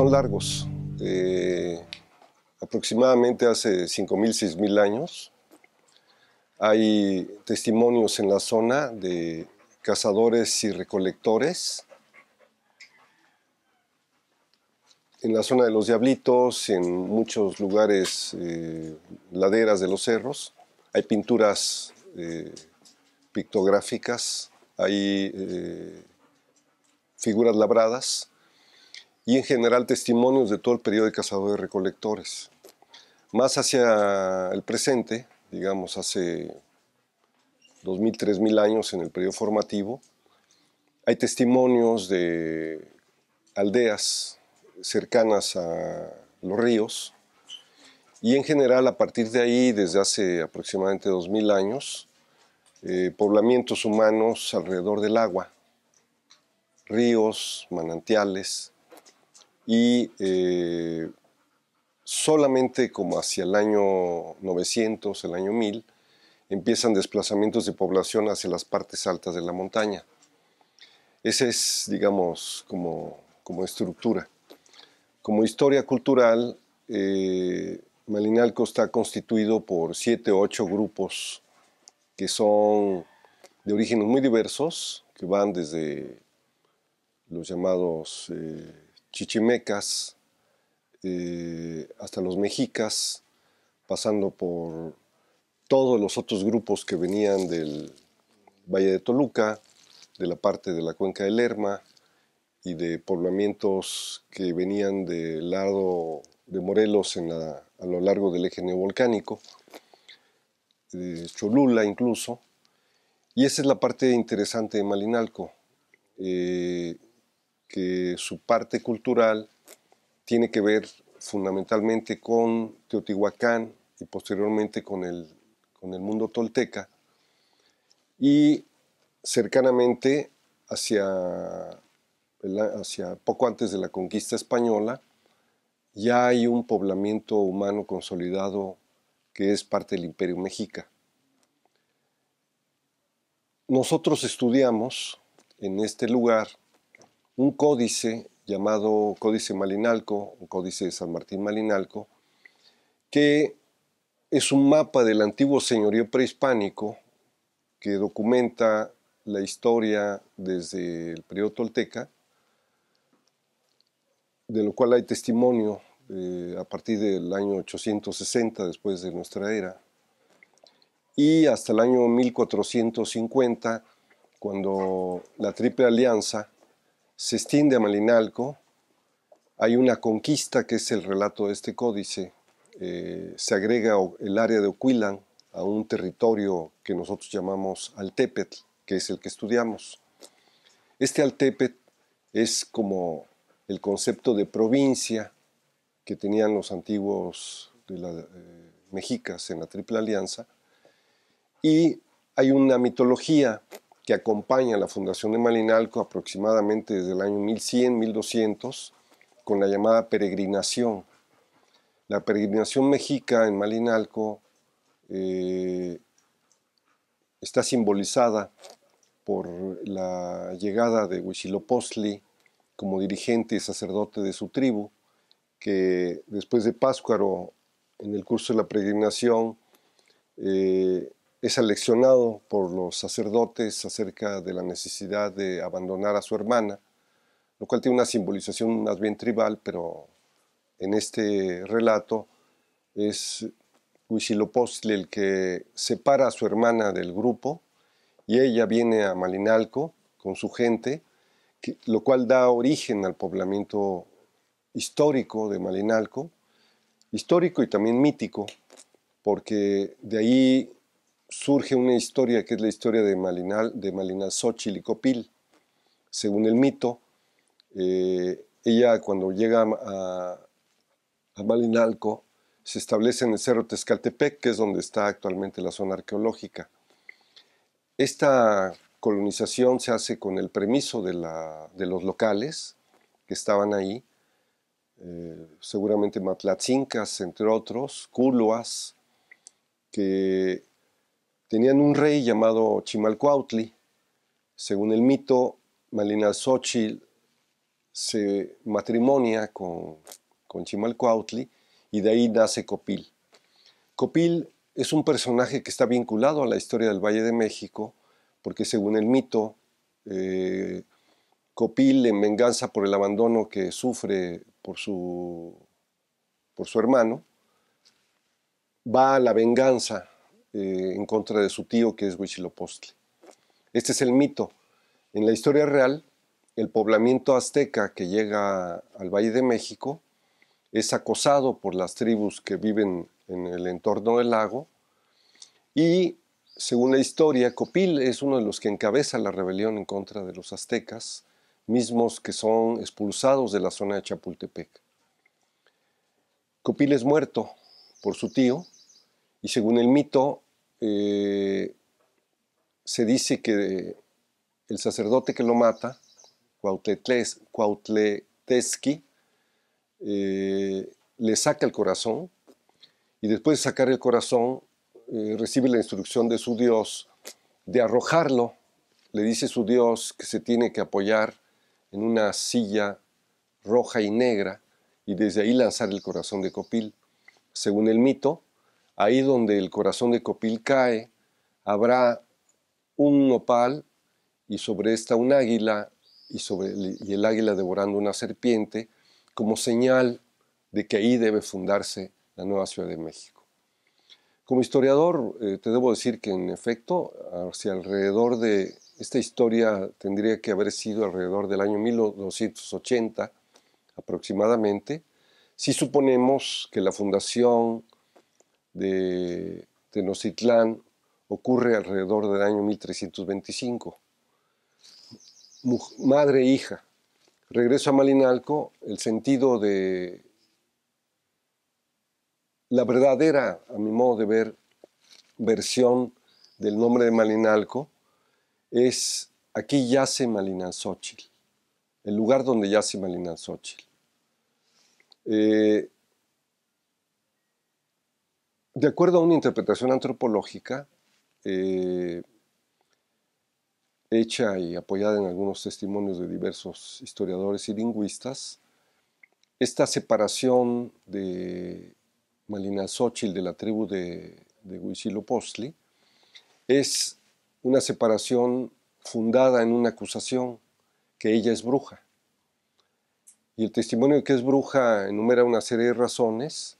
son largos. Eh, aproximadamente hace 5.000, 6.000 años hay testimonios en la zona de cazadores y recolectores. En la zona de los Diablitos, en muchos lugares, eh, laderas de los cerros, hay pinturas eh, pictográficas, hay figuras labradas y en general testimonios de todo el periodo de cazadores recolectores. Más hacia el presente, digamos hace 2.000, 3.000 años en el periodo formativo, hay testimonios de aldeas cercanas a los ríos y en general a partir de ahí, desde hace aproximadamente 2.000 años, eh, poblamientos humanos alrededor del agua, ríos, manantiales, y eh, solamente como hacia el año 900, el año 1000, empiezan desplazamientos de población hacia las partes altas de la montaña. Esa es, digamos, como, como estructura. Como historia cultural, eh, Malinalco está constituido por siete o ocho grupos que son de orígenes muy diversos, que van desde los llamados... Eh, chichimecas, eh, hasta los mexicas, pasando por todos los otros grupos que venían del Valle de Toluca, de la parte de la cuenca del Lerma y de poblamientos que venían del lado de Morelos a lo largo del eje neovolcánico, de Cholula incluso, y esa es la parte interesante de Malinalco. Eh, que su parte cultural tiene que ver fundamentalmente con Teotihuacán y posteriormente con el, con el mundo tolteca y cercanamente hacia, hacia poco antes de la conquista española ya hay un poblamiento humano consolidado que es parte del imperio mexica. Nosotros estudiamos en este lugar un códice llamado Códice Malinalco, un Códice de San Martín Malinalco, que es un mapa del antiguo señorío prehispánico que documenta la historia desde el periodo tolteca, de lo cual hay testimonio eh, a partir del año 860 después de nuestra era, y hasta el año 1450, cuando la Triple Alianza se extiende a Malinalco, hay una conquista que es el relato de este códice, eh, se agrega el área de Oquilan a un territorio que nosotros llamamos Altepetl, que es el que estudiamos. Este Altepetl es como el concepto de provincia que tenían los antiguos de la, eh, mexicas en la Triple Alianza, y hay una mitología que acompaña la fundación de Malinalco aproximadamente desde el año 1100-1200 con la llamada peregrinación. La peregrinación mexica en Malinalco eh, está simbolizada por la llegada de Huitzilopochtli como dirigente y sacerdote de su tribu, que después de Páscuaro, en el curso de la peregrinación, eh, es aleccionado por los sacerdotes acerca de la necesidad de abandonar a su hermana, lo cual tiene una simbolización más bien tribal, pero en este relato es Huitzilopochtli el que separa a su hermana del grupo y ella viene a Malinalco con su gente, lo cual da origen al poblamiento histórico de Malinalco, histórico y también mítico, porque de ahí surge una historia que es la historia de Malinal, de Xochitl y Copil. Según el mito, eh, ella cuando llega a, Malinalco se establece en el Cerro Tezcaltepec, que es donde está actualmente la zona arqueológica. Esta colonización se hace con el permiso de, la, de los locales que estaban ahí, eh, seguramente matlatzincas, entre otros, culuas, que Tenían un rey llamado Chimalcuautli. Según el mito, Malina Xochitl se matrimonia con, con y de ahí nace Copil. Copil es un personaje que está vinculado a la historia del Valle de México, porque según el mito, eh, Copil, en venganza por el abandono que sufre por su, por su hermano, va a la venganza eh, en contra de su tío que es Huitzilopochtli. Este es el mito. En la historia real, el poblamiento azteca que llega al Valle de México es acosado por las tribus que viven en el entorno del lago y según la historia, Copil es uno de los que encabeza la rebelión en contra de los aztecas, mismos que son expulsados de la zona de Chapultepec. Copil es muerto por su tío y según el mito, eh, se dice que el sacerdote que lo mata, Cuautletesqui, eh, le saca el corazón y después de sacar el corazón eh, recibe la instrucción de su Dios de arrojarlo. Le dice su Dios que se tiene que apoyar en una silla roja y negra y desde ahí lanzar el corazón de Copil. Según el mito, ahí donde el corazón de Copil cae, habrá un nopal y sobre esta un águila y, el, águila devorando una serpiente como señal de que ahí debe fundarse la nueva Ciudad de México. Como historiador, eh, te debo decir que en efecto, hacia alrededor de esta historia tendría que haber sido alrededor del año 1280 aproximadamente, si suponemos que la fundación de Tenochtitlán ocurre alrededor del año 1325. Madre e hija. Regreso a Malinalco, el sentido de la verdadera, a mi modo de ver, versión del nombre de Malinalco es aquí yace Malinalzóchil, el lugar donde yace Malinalzóchil. Eh, de acuerdo a una interpretación antropológica eh, hecha y apoyada en algunos testimonios de diversos historiadores y lingüistas, esta separación de Malina sochi de la tribu de, de posli es una separación fundada en una acusación, que ella es bruja. Y el testimonio de que es bruja enumera una serie de razones,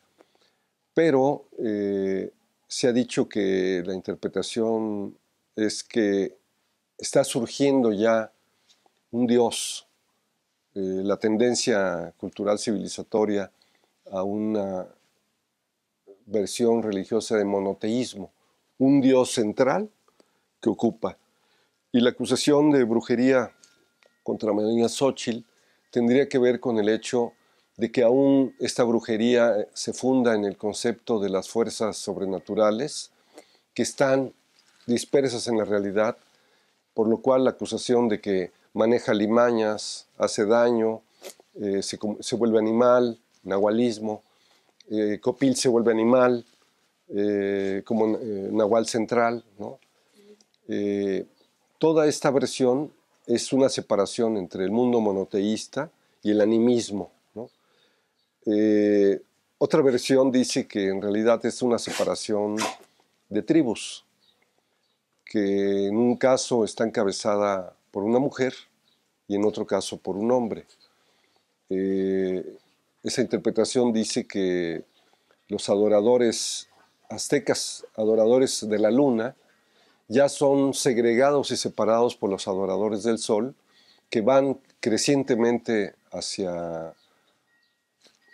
pero eh, se ha dicho que la interpretación es que está surgiendo ya un dios, eh, la tendencia cultural civilizatoria a una versión religiosa de monoteísmo, un dios central que ocupa. Y la acusación de brujería contra Medina Xochitl tendría que ver con el hecho de que aún esta brujería eh, se funda en el concepto de las fuerzas sobrenaturales que están dispersas en la realidad, por lo cual la acusación de que maneja limañas, hace daño, eh, se, vuelve animal, nahualismo, eh, Copil se vuelve animal, como Nahual Central. toda esta versión es una separación entre el mundo monoteísta y el animismo, eh, otra versión dice que en realidad es una separación de tribus, que en un caso está encabezada por una mujer y en otro caso por un hombre. Eh, esa interpretación dice que los adoradores aztecas, adoradores de la luna, ya son segregados y separados por los adoradores del sol, que van crecientemente hacia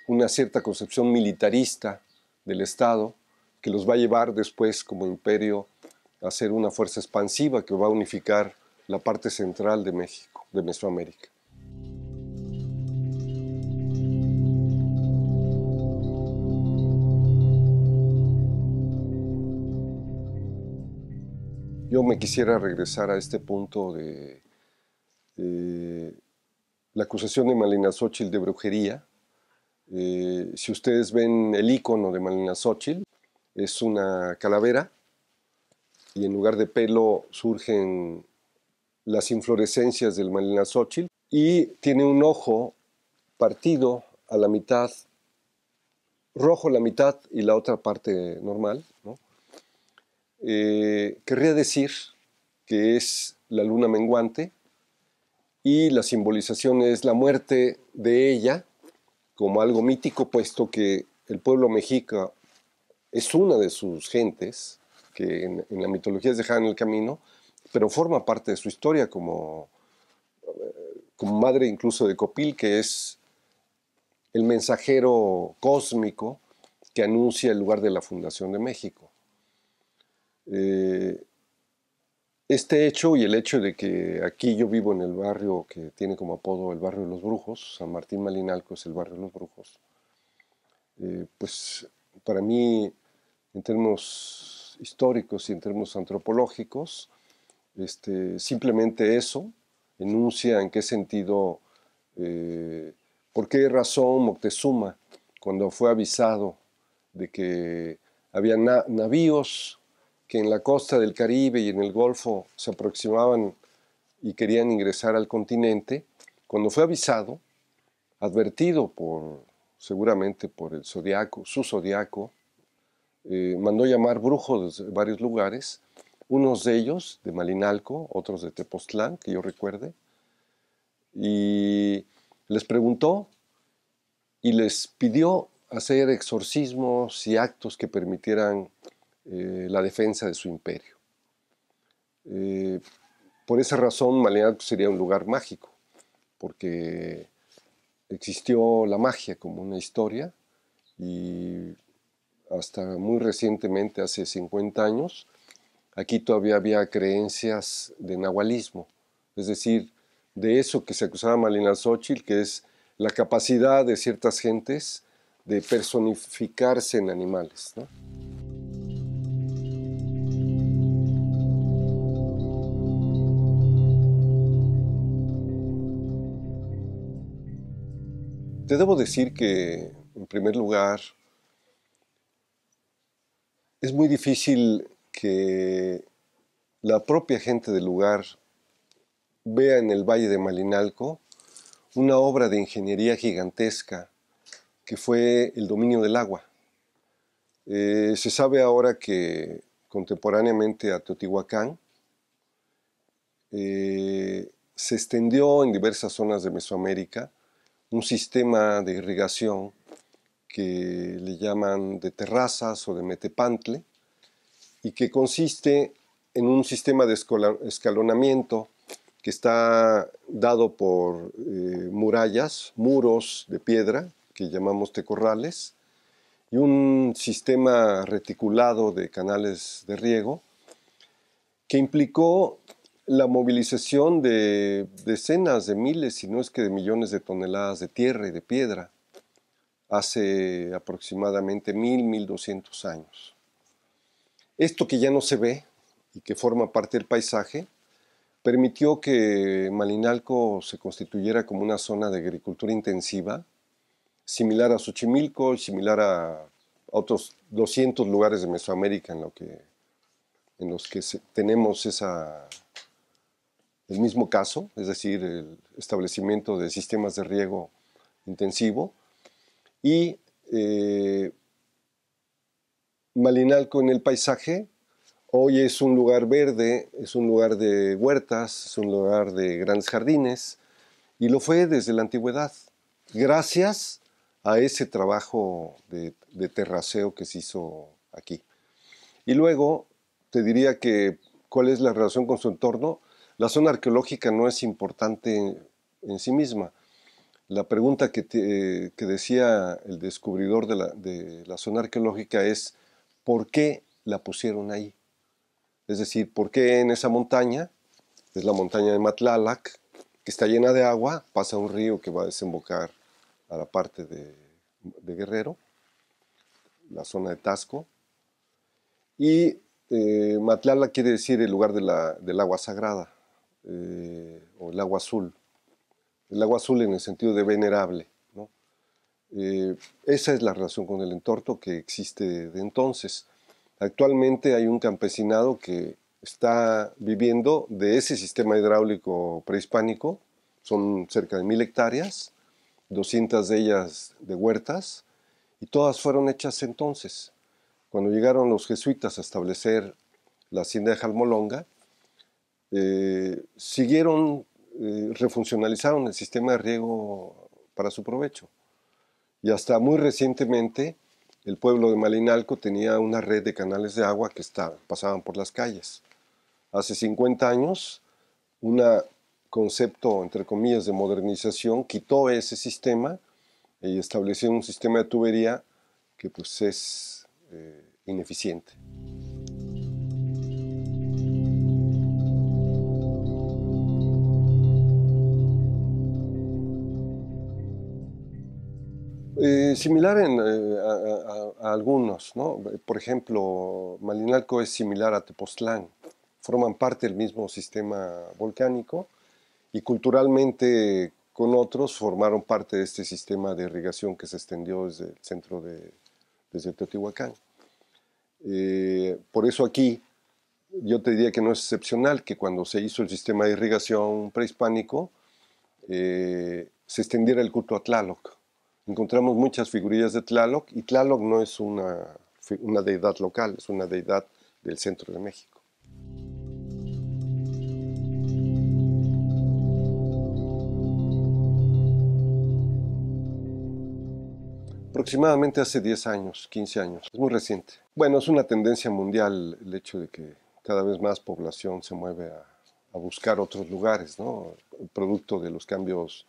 una cierta concepción militarista del Estado que los va a llevar después como imperio a ser una fuerza expansiva que va a unificar la parte central de México, de Mesoamérica. Yo me quisiera regresar a este punto de, eh, la acusación de Malina Xochitl de brujería, eh, si ustedes ven el icono de Malina es una calavera y en lugar de pelo surgen las inflorescencias del Malina y tiene un ojo partido a la mitad, rojo la mitad y la otra parte normal. Eh, querría decir que es la luna menguante y la simbolización es la muerte de ella como algo mítico, puesto que el pueblo mexica es una de sus gentes, que en, la mitología es dejada en el camino, pero forma parte de su historia eh, como, madre incluso de Copil, que es el mensajero cósmico que anuncia el lugar de la fundación de México. Eh, este hecho y el hecho de que aquí yo vivo en el barrio que tiene como apodo el barrio de los brujos, San Martín Malinalco es el barrio de los brujos, eh, pues para mí en términos históricos y en términos antropológicos, este, simplemente eso enuncia en qué sentido, eh, por qué razón Moctezuma, cuando fue avisado de que había navíos que en la costa del Caribe y en el Golfo se aproximaban y querían ingresar al continente, cuando fue avisado, advertido por seguramente por el zodiaco, su zodiaco, eh, mandó llamar brujos de varios lugares, unos de ellos de Malinalco, otros de Tepoztlán, que yo recuerde, y les preguntó y les pidió hacer exorcismos y actos que permitieran eh, la defensa de su imperio. Eh, por esa razón, Malinalco sería un lugar mágico, porque existió la magia como una historia y hasta muy recientemente, hace 50 años, aquí todavía había creencias de nahualismo, es decir, de eso que se acusaba Malena Xochitl, que es la capacidad de ciertas gentes de personificarse en animales. debo decir que, en primer lugar, es muy difícil que la propia gente del lugar vea en el Valle de Malinalco una obra de ingeniería gigantesca que fue el dominio del agua. Eh, se sabe ahora que contemporáneamente a Teotihuacán eh, se extendió en diversas zonas de Mesoamérica un sistema de irrigación que le llaman de terrazas o de metepantle y que consiste en un sistema de escalonamiento que está dado por eh, murallas, muros de piedra que llamamos tecorrales y un sistema reticulado de canales de riego que implicó la movilización de decenas de miles, si no es que de millones de toneladas de tierra y de piedra, hace aproximadamente mil, mil doscientos años. Esto que ya no se ve y que forma parte del paisaje, permitió que Malinalco se constituyera como una zona de agricultura intensiva, similar a Xochimilco y similar a otros 200 lugares de Mesoamérica en, en los que tenemos esa el mismo caso, es decir, el establecimiento de sistemas de riego intensivo y eh, Malinalco en el paisaje. Hoy es un lugar verde, es un lugar de huertas, es un lugar de grandes jardines y lo fue desde la antigüedad, gracias a ese trabajo de, de terraceo que se hizo aquí. Y luego te diría que cuál es la relación con su entorno, la zona arqueológica no es importante en, sí misma. La pregunta que, decía el descubridor de la, zona arqueológica es, ¿por qué la pusieron ahí? Es decir, ¿por qué en esa montaña? Es la montaña de Matlalac, que está llena de agua, pasa un río que va a desembocar a la parte de, Guerrero, la zona de Tasco. Y eh, quiere decir el lugar de la, del agua sagrada. Eh, o el agua azul, el agua azul en el sentido de venerable. ¿no? Eh, esa es la relación con el entorto que existe de entonces. Actualmente hay un campesinado que está viviendo de ese sistema hidráulico prehispánico, son cerca de mil hectáreas, 200 de ellas de huertas, y todas fueron hechas entonces. Cuando llegaron los jesuitas a establecer la hacienda de Jalmolonga, eh, siguieron, eh, refuncionalizaron el sistema de riego para su provecho. Y hasta muy recientemente el pueblo de Malinalco tenía una red de canales de agua que pasaban por las calles. Hace 50 años, un concepto, entre comillas, de modernización quitó ese sistema y estableció un sistema de tubería que pues es eh, ineficiente. Eh, similar en, eh, a, algunos, Por ejemplo, Malinalco es similar a Tepoztlán, forman parte del mismo sistema volcánico y culturalmente con otros formaron parte de este sistema de irrigación que se extendió desde el centro de Teotihuacán. Eh, por eso aquí yo te diría que no es excepcional que cuando se hizo el sistema de irrigación prehispánico se extendiera el culto a Tlaloc encontramos muchas figurillas de Tlaloc y Tlaloc no es una, una deidad local, es una deidad del centro de México. aproximadamente hace 10 años, 15 años. Es muy reciente. Bueno, es una tendencia mundial el hecho de que cada vez más población se mueve a, buscar otros lugares, ¿no? Producto de los cambios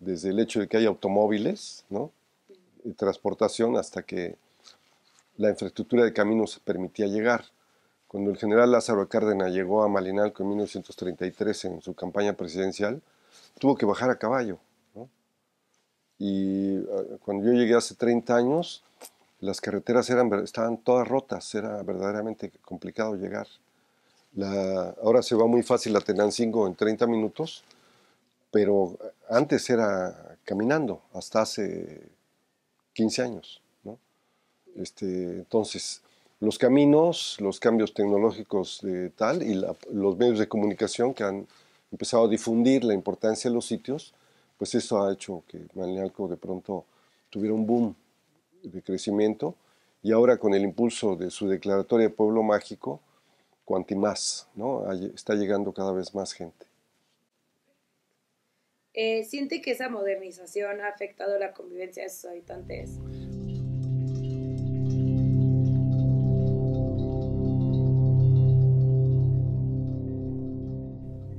desde el hecho de que hay automóviles, Y transportación hasta que la infraestructura de caminos permitía llegar. Cuando el general Lázaro Cárdenas llegó a Malinalco en 1933 en su campaña presidencial, tuvo que bajar a caballo. Y ah, cuando yo llegué hace 30 años, las carreteras eran, estaban todas rotas, era verdaderamente complicado llegar. ahora se va muy fácil a Tenancingo en 30 minutos, pero eh, antes era caminando, hasta hace 15 años. Este, entonces, los caminos, los cambios tecnológicos de tal y los medios de comunicación que han empezado a difundir la importancia de los sitios, pues eso ha hecho que Manialco de pronto tuviera un boom de crecimiento y ahora con el impulso de su declaratoria de pueblo mágico, cuantimás, ¿no? está llegando cada vez más gente. Eh, ¿Siente que esa modernización ha afectado la convivencia de sus habitantes?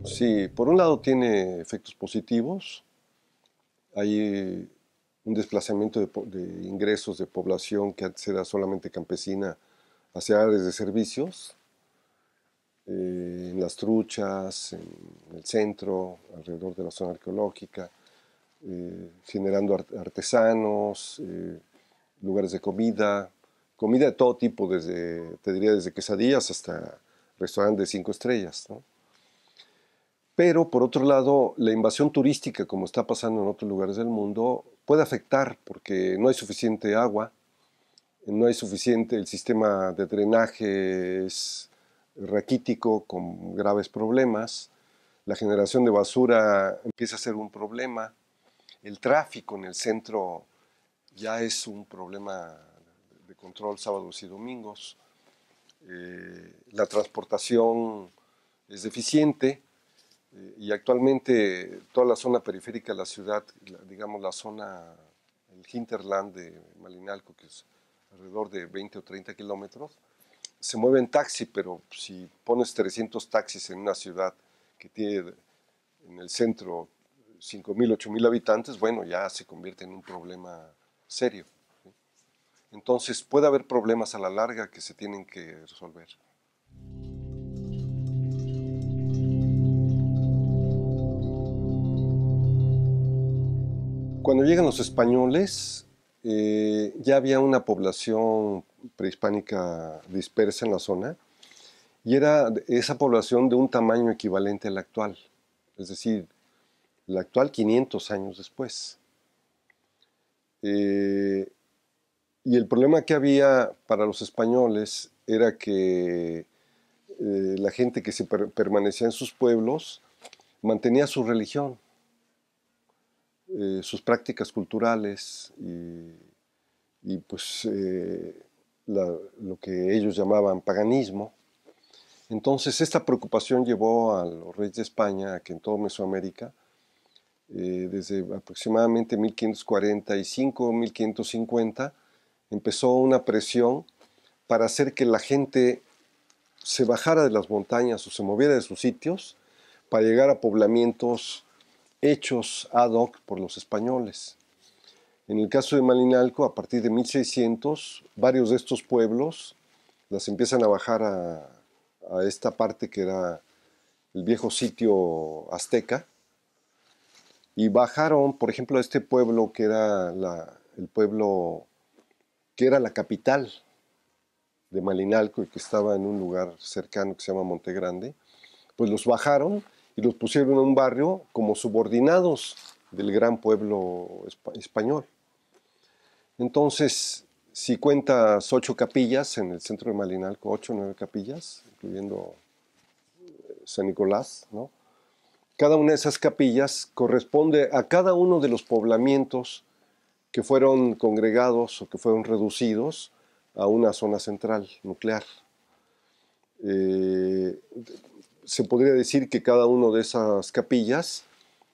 Sí, por un lado tiene efectos positivos. Hay un desplazamiento de, de ingresos de población que antes era solamente campesina hacia áreas de servicios, eh, en las truchas, en el centro, alrededor de la zona arqueológica, eh, generando artesanos, eh, lugares de comida, comida de todo tipo, desde, te diría desde quesadillas hasta restaurantes de cinco estrellas. ¿no? Pero por otro lado, la invasión turística, como está pasando en otros lugares del mundo, puede afectar porque no hay suficiente agua, no hay suficiente, el sistema de drenaje es raquítico con graves problemas, la generación de basura empieza a ser un problema, el tráfico en el centro ya es un problema de control sábados y domingos, eh, la transportación es deficiente eh, y actualmente toda la zona periférica de la ciudad, digamos la zona, el hinterland de Malinalco, que es alrededor de 20 o 30 kilómetros, se mueven en taxi, pero si pones 300 taxis en una ciudad que tiene en el centro 5.000, 8.000 habitantes, bueno, ya se convierte en un problema serio. Entonces puede haber problemas a la larga que se tienen que resolver. Cuando llegan los españoles, eh, ya había una población prehispánica dispersa en la zona, y era esa población de un tamaño equivalente al actual, es decir, la actual 500 años después. Eh, y el problema que había para los españoles era que eh, la gente que se permanecía en sus pueblos mantenía su religión, eh, sus prácticas culturales y, pues lo que ellos llamaban paganismo. Entonces esta preocupación llevó a los reyes de España a que en toda Mesoamérica, eh, desde aproximadamente 1545 1550, empezó una presión para hacer que la gente se bajara de las montañas o se moviera de sus sitios para llegar a poblamientos hechos ad hoc por los españoles. En el caso de Malinalco, a partir de 1600, varios de estos pueblos las empiezan a bajar a, esta parte que era el viejo sitio azteca, y bajaron, por ejemplo, a este pueblo que era el pueblo que era la capital de Malinalco y que estaba en un lugar cercano que se llama Monte Grande, pues los bajaron y los pusieron en un barrio como subordinados del gran pueblo español. Entonces, si cuentas ocho capillas en el centro de Malinalco, ocho o nueve capillas, incluyendo eh, San Nicolás, cada una de esas capillas corresponde a cada uno de los poblamientos que fueron congregados o que fueron reducidos a una zona central nuclear. Eh, se podría decir que cada una de esas capillas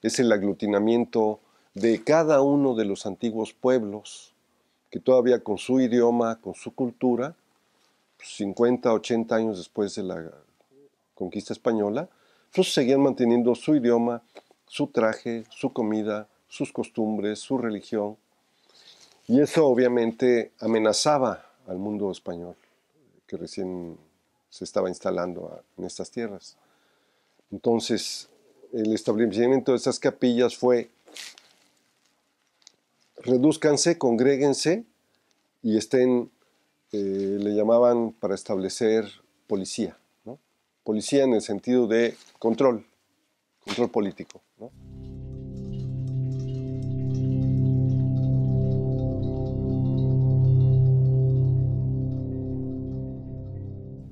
es el aglutinamiento de cada uno de los antiguos pueblos que todavía con su idioma, con su cultura, 50, 80 años después de la conquista española, pues seguían manteniendo su idioma, su traje, su comida, sus costumbres, su religión. Y eso obviamente amenazaba al mundo español que recién se estaba instalando en estas tierras. Entonces, el establecimiento de estas capillas fue redúzcanse, congréguense y estén, eh, le llamaban para establecer policía, policía en el sentido de control, control político.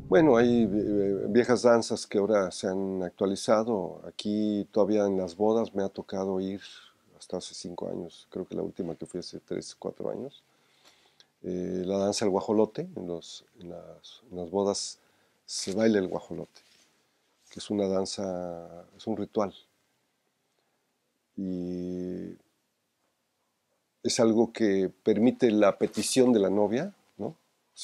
Bueno, hay eh, viejas danzas que ahora se han actualizado. Aquí todavía en las bodas me ha tocado ir hace cinco años, creo que la última que fui hace tres, cuatro años. Eh, la danza del guajolote, en, las, bodas se baila el guajolote, que es una danza, es un ritual. Y es algo que permite la petición de la novia,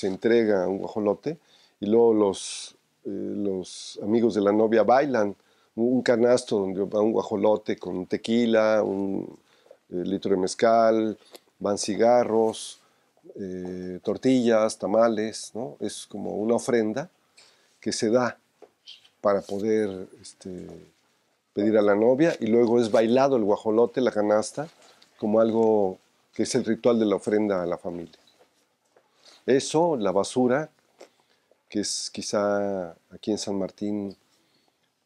Se entrega un guajolote y luego los, eh, los amigos de la novia bailan un canasto donde va un guajolote con tequila, un eh, litro de mezcal, van cigarros, eh, tortillas, tamales, ¿no? Es como una ofrenda que se da para poder este, pedir a la novia y luego es bailado el guajolote, la canasta, como algo que es el ritual de la ofrenda a la familia. Eso, la basura, que es quizá aquí en San Martín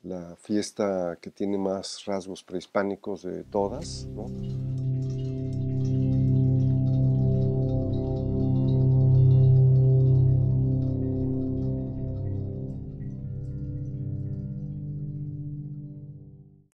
la fiesta que tiene más rasgos prehispánicos de todas, ¿no?